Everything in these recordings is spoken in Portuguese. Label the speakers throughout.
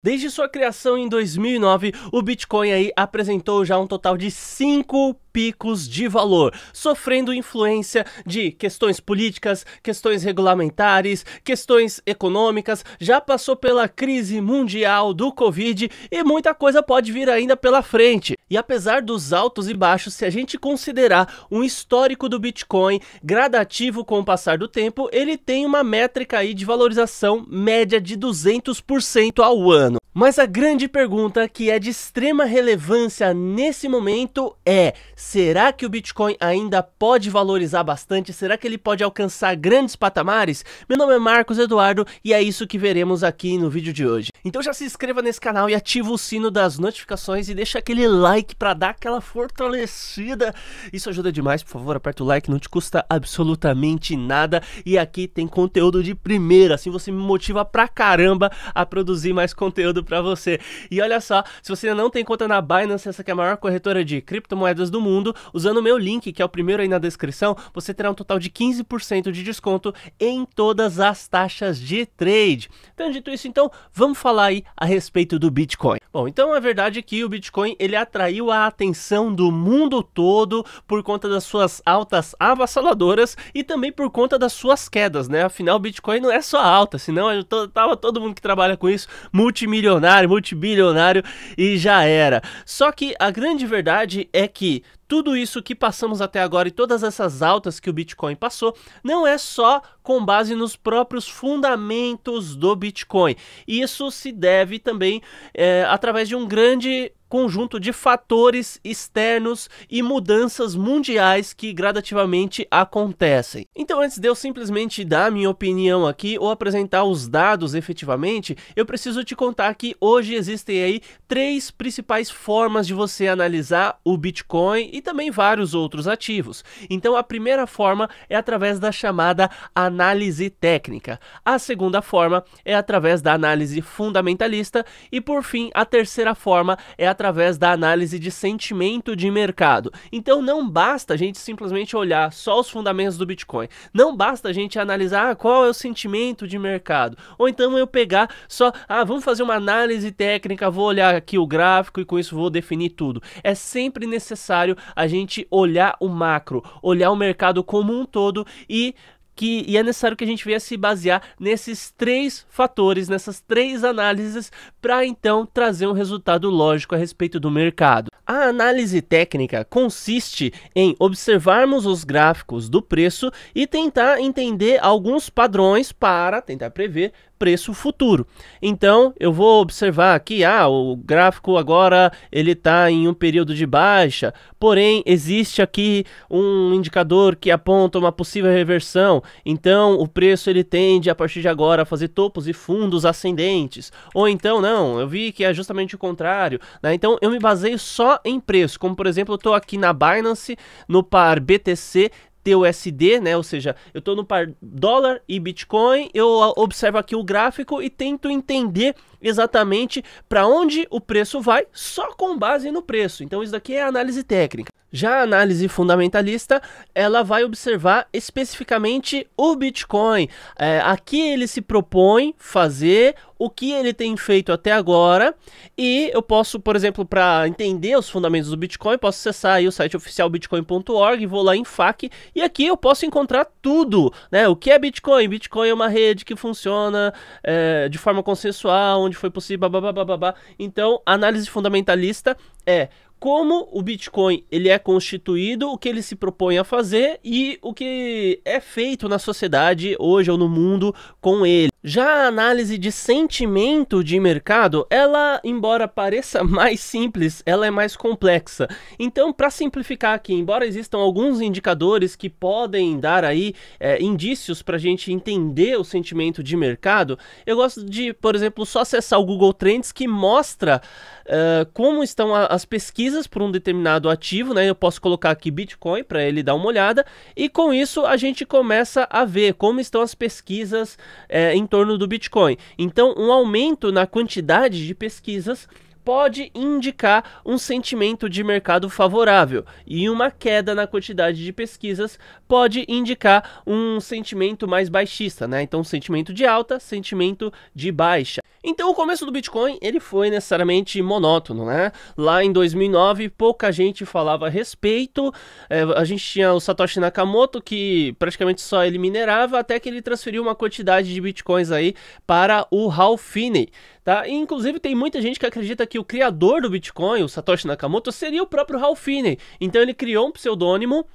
Speaker 1: Desde sua criação em 2009, o Bitcoin aí apresentou já um total de 5 picos de valor, sofrendo influência de questões políticas, questões regulamentares, questões econômicas, já passou pela crise mundial do Covid e muita coisa pode vir ainda pela frente. E apesar dos altos e baixos, se a gente considerar um histórico do Bitcoin gradativo com o passar do tempo, ele tem uma métrica aí de valorização média de 200% ao ano. Mas a grande pergunta que é de extrema relevância nesse momento é: Será que o Bitcoin ainda pode valorizar bastante? Será que ele pode alcançar grandes patamares? Meu nome é Marcos Eduardo e é isso que veremos aqui no vídeo de hoje. Então já se inscreva nesse canal e ativa o sino das notificações e deixa aquele like para dar aquela fortalecida. Isso ajuda demais, por favor, aperta o like, não te custa absolutamente nada e aqui tem conteúdo de primeira, assim você me motiva pra caramba a produzir mais conteúdo para você. E olha só, se você ainda não tem conta na Binance, essa que é a maior corretora de criptomoedas do mundo, mundo. Usando o meu link, que é o primeiro aí na descrição, você terá um total de 15% de desconto em todas as taxas de trade. Tendo dito isso, então, vamos falar aí a respeito do Bitcoin. Bom, então a verdade é que o Bitcoin ele atraiu a atenção do mundo todo por conta das suas altas avassaladoras e também por conta das suas quedas, né? Afinal, o Bitcoin não é só alta, senão eu to tava todo mundo que trabalha com isso multimilionário, multibilionário e já era. Só que a grande verdade é que tudo isso que passamos até agora e todas essas altas que o Bitcoin passou não é só com base nos próprios fundamentos do Bitcoin. Isso se deve também é, através de um grande conjunto de fatores externos e mudanças mundiais que gradativamente acontecem. Então, antes de eu simplesmente dar minha opinião aqui ou apresentar os dados efetivamente, eu preciso te contar que hoje existem aí três principais formas de você analisar o Bitcoin e também vários outros ativos. Então, a primeira forma é através da chamada análise técnica. A segunda forma é através da análise fundamentalista e por fim, a terceira forma é a através da análise de sentimento de mercado. Então não basta a gente simplesmente olhar só os fundamentos do Bitcoin. Não basta a gente analisar ah, qual é o sentimento de mercado. Ou então eu pegar só, ah, vamos fazer uma análise técnica, vou olhar aqui o gráfico e com isso vou definir tudo. É sempre necessário a gente olhar o macro, olhar o mercado como um todo e que, e é necessário que a gente venha se basear nesses três fatores, nessas três análises, para então trazer um resultado lógico a respeito do mercado. A análise técnica consiste em observarmos os gráficos do preço e tentar entender alguns padrões para tentar prever preço futuro. Então, eu vou observar aqui, ah, o gráfico agora ele está em um período de baixa, porém existe aqui um indicador que aponta uma possível reversão. Então, o preço ele tende a partir de agora a fazer topos e fundos ascendentes. Ou então não, eu vi que é justamente o contrário, né? Então, eu me baseio só em preço, como por exemplo, eu estou aqui na Binance no par BTC USD, né? Ou seja, eu estou no par dólar e Bitcoin, eu observo aqui o gráfico e tento entender exatamente para onde o preço vai só com base no preço. Então isso daqui é análise técnica. Já a análise fundamentalista, ela vai observar especificamente o Bitcoin. É, aqui ele se propõe fazer o que ele tem feito até agora e eu posso, por exemplo, para entender os fundamentos do Bitcoin, posso acessar o site oficial bitcoin.org, vou lá em FAQ e aqui eu posso encontrar tudo, né? O que é Bitcoin? Bitcoin é uma rede que funciona é, de forma consensual, onde foi possível, babá. Então, análise fundamentalista é como o Bitcoin ele é constituído, o que ele se propõe a fazer e o que é feito na sociedade hoje ou no mundo com ele. Já a análise de sentimento de mercado, ela, embora pareça mais simples, ela é mais complexa. Então, para simplificar aqui, embora existam alguns indicadores que podem dar aí é, indícios para a gente entender o sentimento de mercado, eu gosto de, por exemplo, só acessar o Google Trends que mostra uh, como estão a, as pesquisas pesquisas por um determinado ativo, né? Eu posso colocar aqui Bitcoin para ele dar uma olhada e com isso a gente começa a ver como estão as pesquisas é, em torno do Bitcoin. Então, um aumento na quantidade de pesquisas pode indicar um sentimento de mercado favorável, e uma queda na quantidade de pesquisas pode indicar um sentimento mais baixista, né? Então, sentimento de alta, sentimento de baixa. Então o começo do Bitcoin, ele foi necessariamente monótono, né? Lá em 2009, pouca gente falava a respeito. É, a gente tinha o Satoshi Nakamoto, que praticamente só ele minerava, até que ele transferiu uma quantidade de Bitcoins aí para o Hal Finney. Tá? E, inclusive tem muita gente que acredita que o criador do Bitcoin, o Satoshi Nakamoto, seria o próprio Hal Finney. Então ele criou um pseudônimo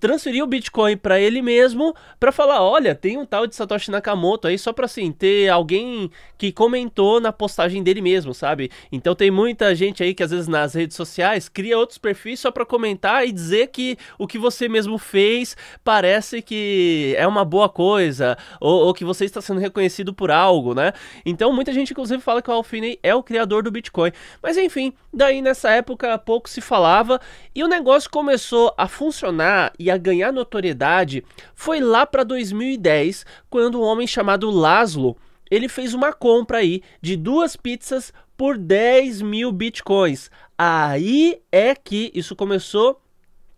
Speaker 1: transferir o Bitcoin para ele mesmo para falar, olha, tem um tal de Satoshi Nakamoto aí só para assim ter alguém que comentou na postagem dele mesmo, sabe? Então tem muita gente aí que às vezes nas redes sociais cria outros perfis só para comentar e dizer que o que você mesmo fez parece que é uma boa coisa ou, ou que você está sendo reconhecido por algo, né? Então muita gente inclusive fala que o Alfine é o criador do Bitcoin. Mas enfim, daí nessa época pouco se falava e o negócio começou a funcionar e a ganhar notoriedade foi lá para 2010, quando um homem chamado Laszlo ele fez uma compra aí de duas pizzas por 10 mil bitcoins. Aí é que isso começou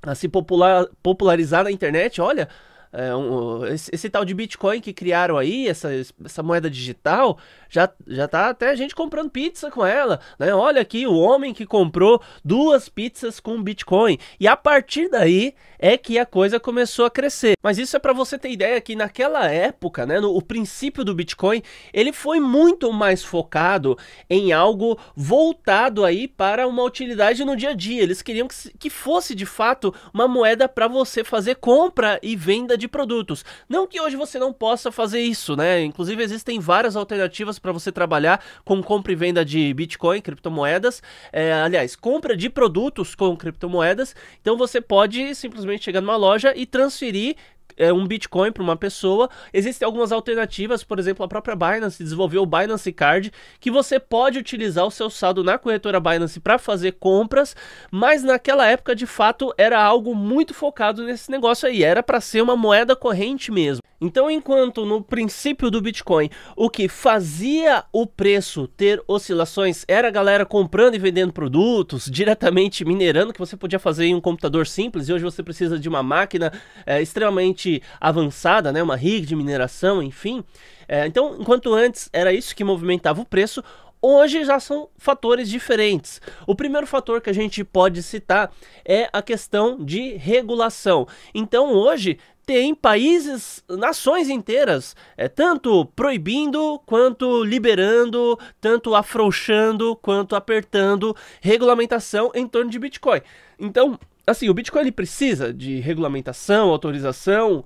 Speaker 1: a se popular, popularizar na internet. Olha, é um, esse, esse, tal de Bitcoin que criaram aí, essa, essa moeda digital, já, já tá até gente comprando pizza com ela, né? Olha aqui o homem que comprou duas pizzas com Bitcoin. E a partir daí é que a coisa começou a crescer. Mas isso é para você ter ideia que naquela época, né, no, o princípio do Bitcoin, ele foi muito mais focado em algo voltado aí para uma utilidade no dia a dia. Eles queriam que, que fosse de fato uma moeda para você fazer compra e venda de produtos. Não que hoje você não possa fazer isso, né? Inclusive existem várias alternativas ferramentas para você trabalhar com compra e venda de Bitcoin, criptomoedas, é, aliás, compra de produtos com criptomoedas. Então você pode simplesmente chegar numa loja e transferir é, um Bitcoin para uma pessoa. Existem algumas alternativas, por exemplo, a própria Binance desenvolveu o Binance Card, que você pode utilizar o seu saldo na corretora Binance para fazer compras, mas naquela época, de fato, era algo muito focado nesse negócio aí, era para ser uma moeda corrente mesmo. Então, enquanto no princípio do Bitcoin, o que fazia o preço ter oscilações era a galera comprando e vendendo produtos, diretamente minerando, que você podia fazer em um computador simples, e hoje você precisa de uma máquina é, extremamente extremamente avançada, né? uma rig de mineração, enfim. É, então, enquanto antes era isso que movimentava o preço, hoje já são fatores diferentes. O primeiro fator que a gente pode citar é a questão de regulação. Então, hoje tem países, nações inteiras, é, tanto proibindo quanto liberando, tanto afrouxando quanto apertando regulamentação em torno de Bitcoin. Então, assim, o Bitcoin ele precisa de regulamentação, autorização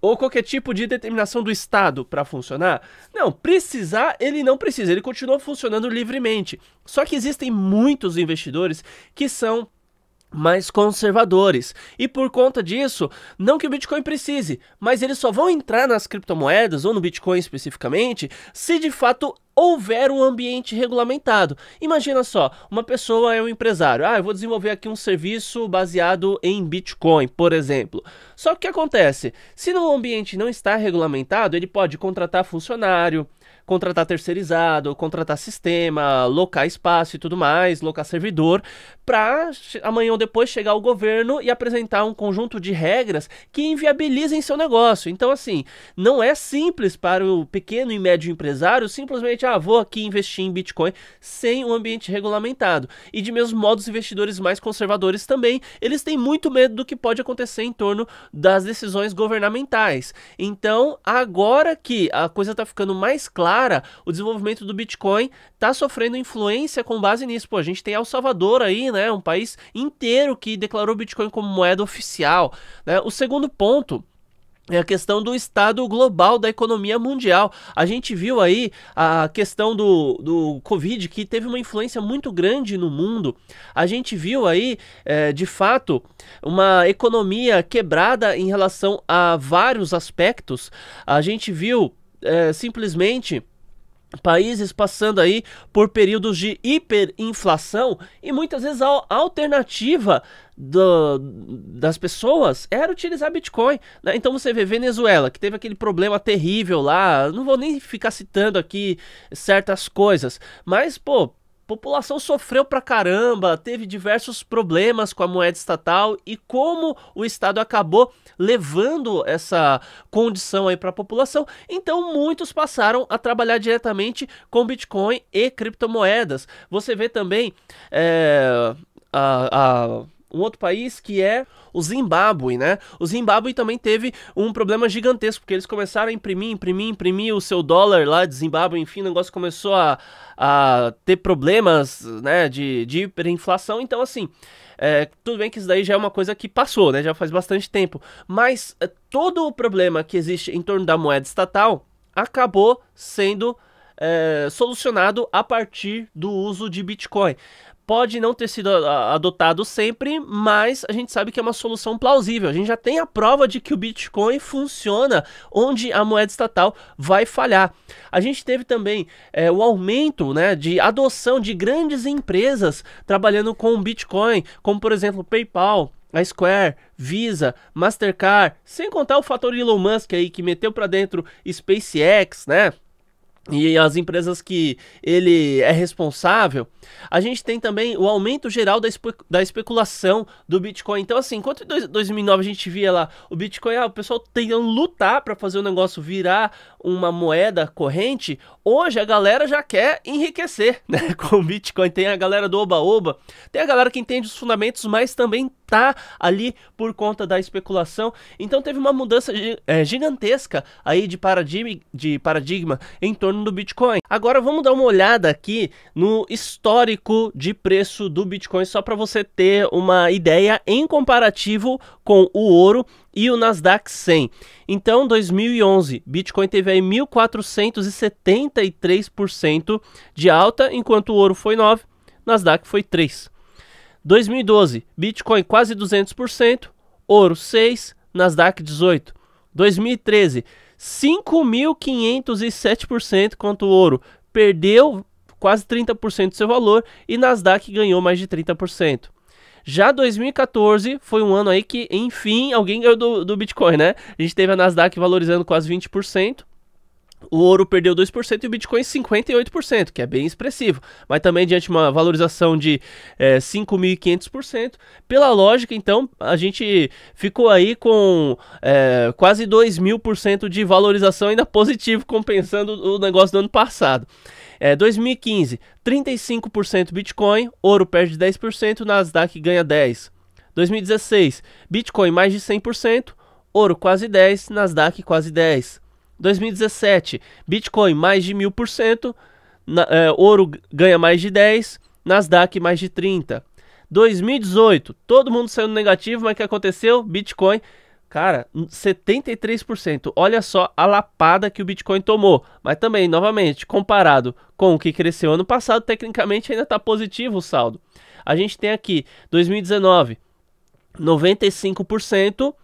Speaker 1: ou qualquer tipo de determinação do Estado para funcionar? Não, precisar ele não precisa, ele continua funcionando livremente. Só que existem muitos investidores que são mais conservadores. E por conta disso, não que o Bitcoin precise, mas eles só vão entrar nas criptomoedas ou no Bitcoin especificamente se de fato houver um ambiente regulamentado. Imagina só, uma pessoa é um empresário. Ah, eu vou desenvolver aqui um serviço baseado em Bitcoin, por exemplo. Só que o que acontece? Se no ambiente não está regulamentado, ele pode contratar funcionário, contratar terceirizado, contratar sistema, locar espaço e tudo mais, locar servidor, para amanhã ou depois chegar ao governo e apresentar um conjunto de regras que inviabilizem seu negócio. Então, assim, não é simples para o pequeno e médio empresário simplesmente, ah, vou aqui investir em Bitcoin sem um ambiente regulamentado. E de mesmo modo, os investidores mais conservadores também, eles têm muito medo do que pode acontecer em torno das decisões governamentais. Então, agora que a coisa está ficando mais clara, o desenvolvimento do Bitcoin está sofrendo influência com base nisso. Pô, a gente tem El Salvador aí, né? né? Um país inteiro que declarou o Bitcoin como moeda oficial. Né? O segundo ponto é a questão do estado global da economia mundial. A gente viu aí a questão do, do Covid, que teve uma influência muito grande no mundo. A gente viu aí, é, de fato, uma economia quebrada em relação a vários aspectos. A gente viu é, simplesmente países passando aí por períodos de hiperinflação e muitas vezes a alternativa do, das pessoas era utilizar Bitcoin. Né? Então você vê Venezuela, que teve aquele problema terrível lá, não vou nem ficar citando aqui certas coisas, mas pô, população sofreu pra caramba, teve diversos problemas com a moeda estatal e como o Estado acabou levando essa condição aí para a população, então muitos passaram a trabalhar diretamente com Bitcoin e criptomoedas. Você vê também é, a, a um outro país que é o Zimbábue, né? O Zimbábue também teve um problema gigantesco, porque eles começaram a imprimir, imprimir, imprimir o seu dólar lá de Zimbábue, enfim, o negócio começou a, a ter problemas, né, de, de hiperinflação. Então, assim, é, tudo bem que isso daí já é uma coisa que passou, né, já faz bastante tempo. Mas é, todo o problema que existe em torno da moeda estatal acabou sendo... É, solucionado a partir do uso de Bitcoin pode não ter sido adotado sempre, mas a gente sabe que é uma solução plausível. A gente já tem a prova de que o Bitcoin funciona onde a moeda estatal vai falhar. A gente teve também é, o aumento né, de adoção de grandes empresas trabalhando com o Bitcoin, como por exemplo PayPal, a Square, Visa, Mastercard, sem contar o fator Elon Musk aí que meteu para dentro SpaceX, né? e as empresas que ele é responsável, a gente tem também o aumento geral da, espe da especulação do Bitcoin. Então, assim, enquanto em 2009 a gente via lá o Bitcoin, ah, o pessoal tentando lutar para fazer o negócio virar uma moeda corrente, hoje a galera já quer enriquecer né? com o Bitcoin. Tem a galera do Oba-Oba, tem a galera que entende os fundamentos, mas também está ali por conta da especulação. Então teve uma mudança é, gigantesca aí de paradigma, de paradigma em torno do Bitcoin. Agora vamos dar uma olhada aqui no histórico de preço do Bitcoin só para você ter uma ideia em comparativo com o ouro e o Nasdaq 100. Então, 2011, Bitcoin teve aí 1473% de alta, enquanto o ouro foi 9, Nasdaq foi 3. 2012, Bitcoin quase 200%, ouro 6, Nasdaq 18. 2013, 5.507% quanto o ouro, perdeu quase 30% do seu valor e Nasdaq ganhou mais de 30%. Já 2014 foi um ano aí que, enfim, alguém ganhou do, do Bitcoin, né? A gente teve a Nasdaq valorizando quase 20%, o ouro perdeu 2% e o Bitcoin 58%, que é bem expressivo, mas também diante de uma valorização de é, 5.500%. Pela lógica, então, a gente ficou aí com é, quase 2.000% de valorização ainda positivo, compensando o negócio do ano passado. É, 2015, 35% Bitcoin, ouro perde 10%, Nasdaq ganha 10%. 2016, Bitcoin mais de 100%, ouro quase 10%, Nasdaq quase 10%. 2017, Bitcoin mais de 1000%, na, é, ouro ganha mais de 10%, Nasdaq mais de 30%. 2018, todo mundo saiu no negativo, mas o que aconteceu? Bitcoin, cara, 73%. Olha só a lapada que o Bitcoin tomou. Mas também, novamente, comparado com o que cresceu ano passado, tecnicamente ainda está positivo o saldo. A gente tem aqui 2019, 95%,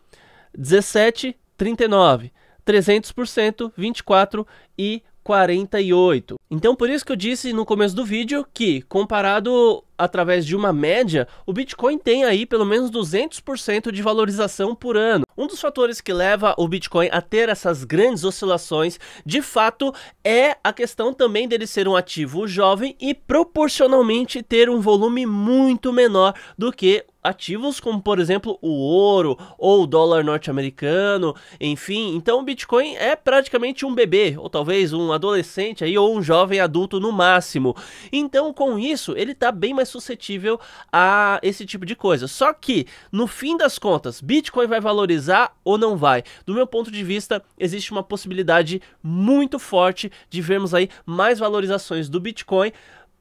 Speaker 1: 17, 39%. 300%, 24 e 48. Então por isso que eu disse no começo do vídeo que comparado através de uma média, o Bitcoin tem aí pelo menos 200% de valorização por ano. Um dos fatores que leva o Bitcoin a ter essas grandes oscilações, de fato, é a questão também dele ser um ativo jovem e proporcionalmente ter um volume muito menor do que ativos como, por exemplo, o ouro ou o dólar norte-americano, enfim. Então, o Bitcoin é praticamente um bebê, ou talvez um adolescente aí, ou um jovem adulto no máximo. Então, com isso, ele está bem mais suscetível a esse tipo de coisa. Só que, no fim das contas, Bitcoin vai valorizar ou não vai? Do meu ponto de vista, existe uma possibilidade muito forte de vermos aí mais valorizações do Bitcoin.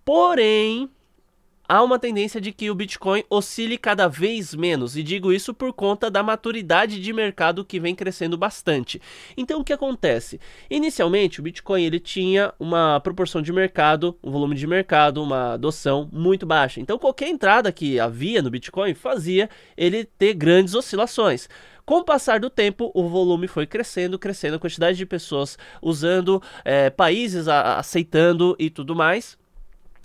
Speaker 1: Porém, há uma tendência de que o Bitcoin oscile cada vez menos, e digo isso por conta da maturidade de mercado que vem crescendo bastante. Então o que acontece? Inicialmente, o Bitcoin ele tinha uma proporção de mercado, um volume de mercado, uma adoção muito baixa. Então qualquer entrada que havia no Bitcoin fazia ele ter grandes oscilações. Com o passar do tempo, o volume foi crescendo, crescendo, a quantidade de pessoas usando, é, países a, aceitando e tudo mais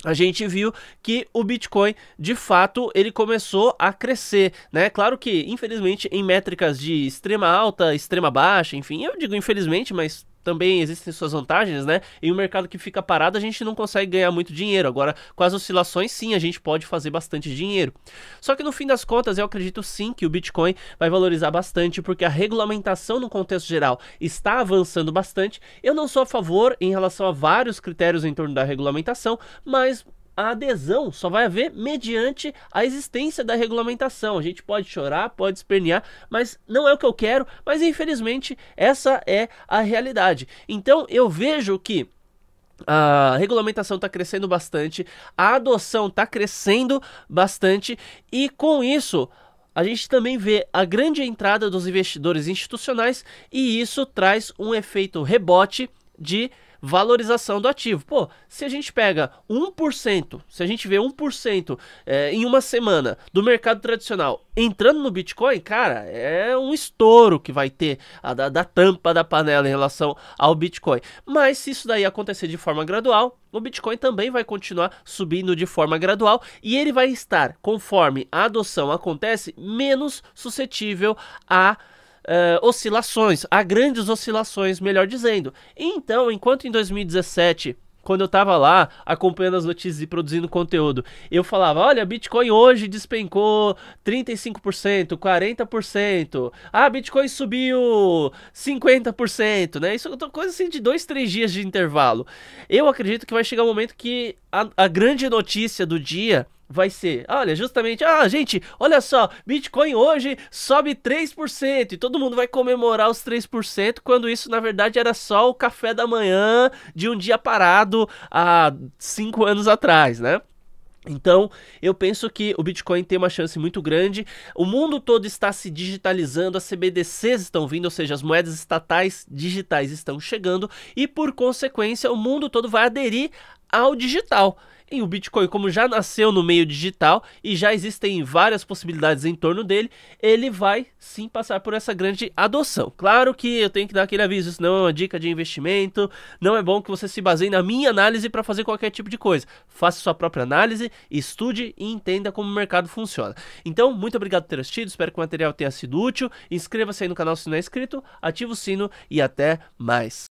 Speaker 1: a gente viu que o Bitcoin, de fato, ele começou a crescer, né? Claro que, infelizmente, em métricas de extrema alta, extrema baixa, enfim, eu digo infelizmente, mas também existem suas vantagens, né? Em um mercado que fica parado, a gente não consegue ganhar muito dinheiro. Agora, com as oscilações, sim, a gente pode fazer bastante dinheiro. Só que no fim das contas, eu acredito sim que o Bitcoin vai valorizar bastante, porque a regulamentação no contexto geral está avançando bastante. Eu não sou a favor em relação a vários critérios em torno da regulamentação, mas a adesão só vai haver mediante a existência da regulamentação. A gente pode chorar, pode espernear, mas não é o que eu quero, mas infelizmente essa é a realidade. Então eu vejo que a regulamentação está crescendo bastante, a adoção está crescendo bastante e com isso a gente também vê a grande entrada dos investidores institucionais e isso traz um efeito rebote de valorização do ativo. Pô, se a gente pega 1%, se a gente vê 1% é, em uma semana do mercado tradicional entrando no Bitcoin, cara, é um estouro que vai ter a, da, da tampa da panela em relação ao Bitcoin. Mas se isso daí acontecer de forma gradual, o Bitcoin também vai continuar subindo de forma gradual e ele vai estar, conforme a adoção acontece, menos suscetível a uh, oscilações, há grandes oscilações, melhor dizendo. Então, enquanto em 2017 quando eu estava lá acompanhando as notícias e produzindo conteúdo, eu falava: olha, Bitcoin hoje despencou 35%, 40%, ah, Bitcoin subiu 50%, né? Isso é coisa assim de dois, três dias de intervalo. Eu acredito que vai chegar um momento que a, a grande notícia do dia vai ser, olha, justamente, ah, gente, olha só, Bitcoin hoje sobe 3% e todo mundo vai comemorar os 3%, quando isso na verdade era só o café da manhã de um dia parado há 5 anos atrás, né? Então, eu penso que o Bitcoin tem uma chance muito grande. O mundo todo está se digitalizando, as CBDCs estão vindo, ou seja, as moedas estatais digitais estão chegando e por consequência, o mundo todo vai aderir ao digital. E o Bitcoin, como já nasceu no meio digital e já existem várias possibilidades em torno dele, ele vai sim passar por essa grande adoção. Claro que eu tenho que dar aquele aviso, isso não é uma dica de investimento, não é bom que você se baseie na minha análise para fazer qualquer tipo de coisa. Faça sua própria análise, estude e entenda como o mercado funciona. Então, muito obrigado por ter assistido, espero que o material tenha sido útil. Inscreva-se aí no canal se não é inscrito, ative o sino e até mais.